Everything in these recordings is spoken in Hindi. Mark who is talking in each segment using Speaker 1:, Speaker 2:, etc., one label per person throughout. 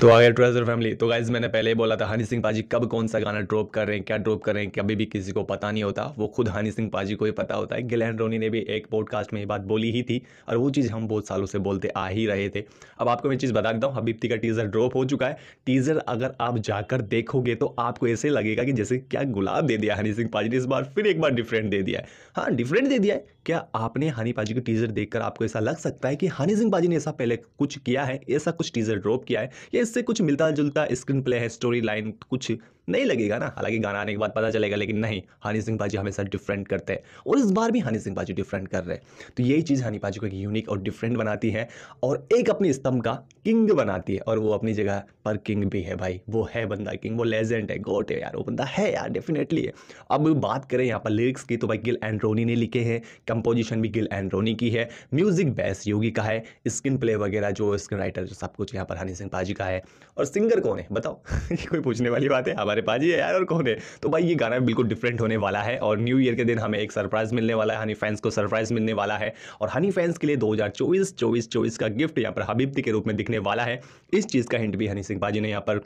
Speaker 1: तो आगे ट्रेजर फैमिली तो गाइज मैंने पहले ही बोला था हनी सिंह पाजी कब कौन सा गाना ड्रॉप कर रहे हैं क्या ड्रॉप कर रहे हैं कभी भी किसी को पता नहीं होता वो खुद हनी सिंह पाजी को ही पता होता है गिलैन रोनी ने भी एक पॉडकास्ट में ये बात बोली ही थी और वो चीज़ हम बहुत सालों से बोलते आ ही रहे थे अब आपको मैं चीज़ बता देता हूँ हबीबती का टीज़र ड्रॉप हो चुका है टीज़र अगर आप जाकर देखोगे तो आपको ऐसे लगेगा कि जैसे क्या गुलाब दे दिया हनी सिंह पाजी ने इस बार फिर एक बार डिफरेंट दे दिया है हाँ डिफरेंट दे दिया है क्या आपने हनी पाजी को टीज़र देखकर आपको ऐसा लग सकता है कि हनी सिंह पाजी ने ऐसा पहले कुछ किया है ऐसा कुछ टीज़र ड्रॉप किया है ये इससे कुछ मिलता जुलता स्क्रीन प्ले है स्टोरी लाइन कुछ नहीं लगेगा ना हालांकि गाना आने के बाद पता चलेगा लेकिन नहीं हनी सिंह पाजी हमेशा डिफरेंट करते हैं और इस बार भी हनी सिंह पाजी डिफरेंट कर रहे हैं तो यही चीज़ हनी पाजी को एक यूनिक और डिफरेंट बनाती है और एक अपनी स्तंभ का किंग बनाती है और वो अपनी जगह पर किंग भी है भाई वो है बंदा किंग वो लेजेंड है गोट है यार वो बंदा है यार डेफिनेटली है अब बात करें यहाँ पर लिरिक्स की तो भाई गिल एंड्रोनी ने लिखे हैं कंपोजिशन भी गिल एंड्रोनी की है म्यूजिक बेस योगी का है स्क्रीन प्ले वगैरह जो स्क्रीन राइटर सब कुछ यहाँ पर हनी सिंह पाजी का है और सिंगर कौन है बताओ कोई पूछने वाली बात है हाँ, हमारे पास ये यार और कौन है तो भाई ये गाना बिल्कुल डिफरेंट होने वाला है और न्यू ईयर के दिन हमें एक सरप्राइज़ मिलने वाला है हनी फैंस को सरप्राइज़ मिलने वाला है और हनी फैंस के लिए दो हज़ार चौबीस चौबीस चौबीस का गिफ्ट यहाँ पर हबीबती के रूप में दिखने वाला है इस चीज़ का हिंट भी हनी सिंह बाजी ने यहाँ पर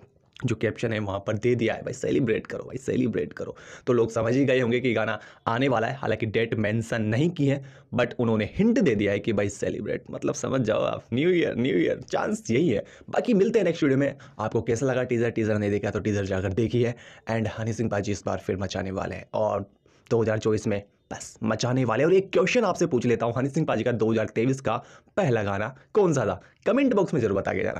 Speaker 1: जो कैप्शन है वहाँ पर दे दिया है भाई सेलिब्रेट करो भाई सेलिब्रेट करो तो लोग समझ ही गए होंगे कि गाना आने वाला है हालांकि डेट मेंशन नहीं की है बट उन्होंने हिंट दे दिया है कि भाई सेलिब्रेट मतलब समझ जाओ आप new year new year chance यही है बाकी मिलते हैं नेक्स्ट वीडियो में आपको कैसा लगा टीज़र टीज़र नहीं देखा तो टीज़र जाकर देखी है एंड हनी सिंह पाजी इस बार फिर मचाने वाले हैं और दो में बस मचाने वाले और एक क्वेश्चन आपसे पूछ लेता हूँ हनी सिंह पाजी का दो का पहला गाना कौन सा था कमेंट बॉक्स में जरूर बता के जाना